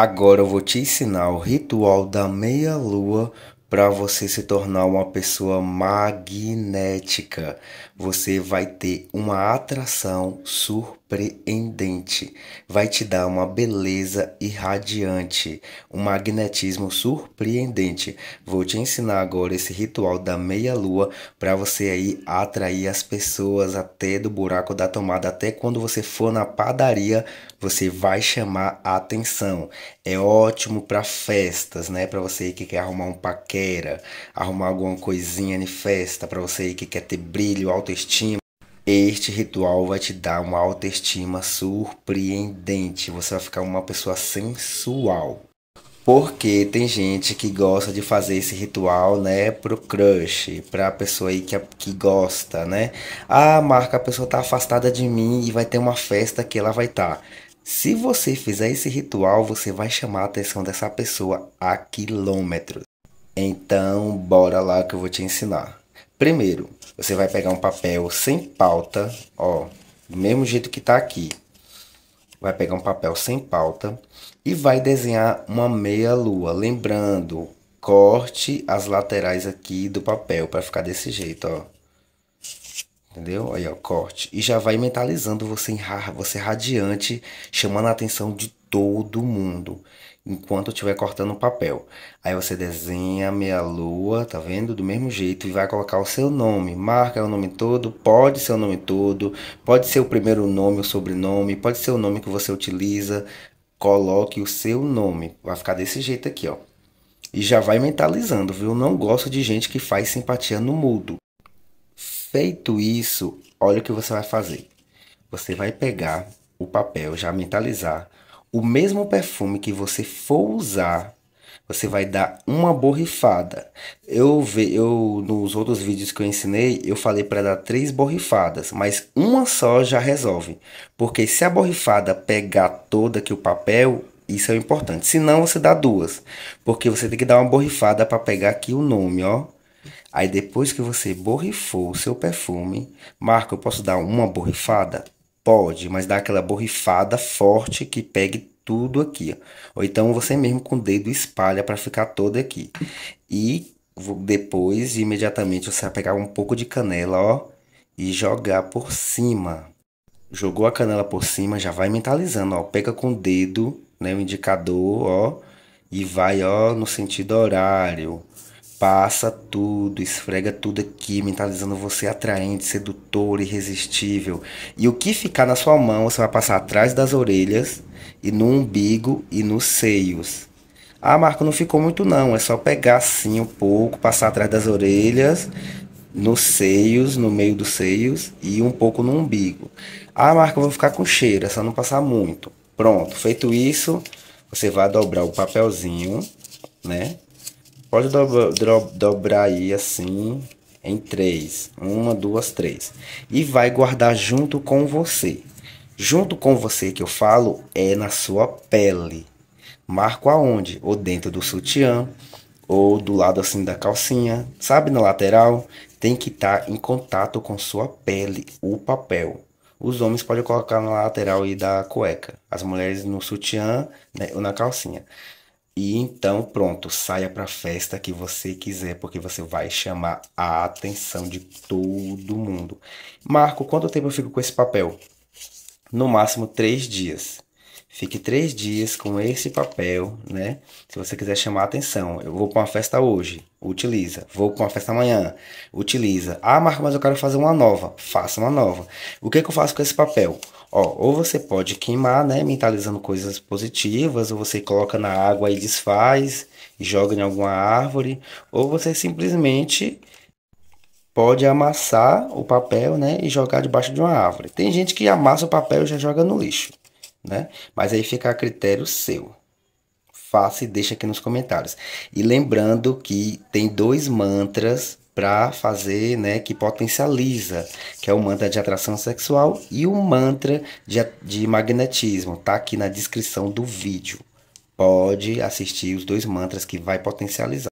Agora eu vou te ensinar o ritual da meia-lua para você se tornar uma pessoa magnética. Você vai ter uma atração surpresa surpreendente. Vai te dar uma beleza irradiante, um magnetismo surpreendente. Vou te ensinar agora esse ritual da meia-lua para você aí atrair as pessoas até do buraco da tomada, até quando você for na padaria, você vai chamar a atenção. É ótimo para festas, né? Para você que quer arrumar um paquera, arrumar alguma coisinha em festa, para você que quer ter brilho, autoestima este ritual vai te dar uma autoestima surpreendente. Você vai ficar uma pessoa sensual. Porque tem gente que gosta de fazer esse ritual, né, pro crush, pra pessoa aí que, é, que gosta, né? Ah, marca, a pessoa tá afastada de mim e vai ter uma festa que ela vai estar. Tá. Se você fizer esse ritual, você vai chamar a atenção dessa pessoa a quilômetros. Então, bora lá que eu vou te ensinar. Primeiro, você vai pegar um papel sem pauta, ó, do mesmo jeito que tá aqui. Vai pegar um papel sem pauta e vai desenhar uma meia lua, lembrando, corte as laterais aqui do papel para ficar desse jeito, ó. Entendeu? Aí, ó, corte. E já vai mentalizando você, você radiante, chamando a atenção de todo mundo. Enquanto eu estiver cortando o papel. Aí você desenha a meia lua, tá vendo? Do mesmo jeito. E vai colocar o seu nome. Marca o nome todo. Pode ser o nome todo. Pode ser o primeiro nome, o sobrenome. Pode ser o nome que você utiliza. Coloque o seu nome. Vai ficar desse jeito aqui, ó. E já vai mentalizando, viu? Não gosto de gente que faz simpatia no mudo. Feito isso, olha o que você vai fazer. Você vai pegar o papel, já mentalizar o mesmo perfume que você for usar. Você vai dar uma borrifada. Eu ve, eu nos outros vídeos que eu ensinei, eu falei para dar três borrifadas, mas uma só já resolve, porque se a borrifada pegar toda que o papel, isso é o importante. Se não, você dá duas, porque você tem que dar uma borrifada para pegar aqui o nome, ó. Aí depois que você borrifou o seu perfume, Marco, eu posso dar uma borrifada? Pode, mas dá aquela borrifada forte que pegue tudo aqui. Ou então você mesmo com o dedo espalha para ficar todo aqui. E depois, imediatamente, você vai pegar um pouco de canela, ó, e jogar por cima. Jogou a canela por cima, já vai mentalizando, ó. Pega com o dedo, né, o indicador, ó, e vai, ó, no sentido horário. Passa tudo, esfrega tudo aqui, mentalizando você atraente, sedutor, irresistível. E o que ficar na sua mão, você vai passar atrás das orelhas e no umbigo e nos seios. Ah, Marco, não ficou muito não. É só pegar assim um pouco, passar atrás das orelhas, nos seios, no meio dos seios e um pouco no umbigo. Ah, Marco, eu vou ficar com cheiro, é só não passar muito. Pronto, feito isso, você vai dobrar o papelzinho, né? Pode dobrar aí assim em três. Uma, duas, três. E vai guardar junto com você. Junto com você que eu falo é na sua pele. Marco aonde? Ou dentro do sutiã, ou do lado assim da calcinha, sabe, na lateral, tem que estar tá em contato com sua pele, o papel. Os homens podem colocar na lateral e da cueca, as mulheres no sutiã né, ou na calcinha. E então, pronto, saia para a festa que você quiser, porque você vai chamar a atenção de todo mundo. Marco, quanto tempo eu fico com esse papel? No máximo três dias. Fique três dias com esse papel, né? Se você quiser chamar atenção, eu vou para uma festa hoje, utiliza. Vou para uma festa amanhã, utiliza. Ah, Marco, mas eu quero fazer uma nova. Faça uma nova. O que, que eu faço com esse papel? Ó, ou você pode queimar, né? Mentalizando coisas positivas, ou você coloca na água e desfaz, e joga em alguma árvore, ou você simplesmente pode amassar o papel, né, e jogar debaixo de uma árvore. Tem gente que amassa o papel e já joga no lixo, né? Mas aí fica a critério seu faça e deixa aqui nos comentários. E lembrando que tem dois mantras para fazer, né, que potencializa, que é o mantra de atração sexual e o mantra de, de magnetismo, tá aqui na descrição do vídeo. Pode assistir os dois mantras que vai potencializar.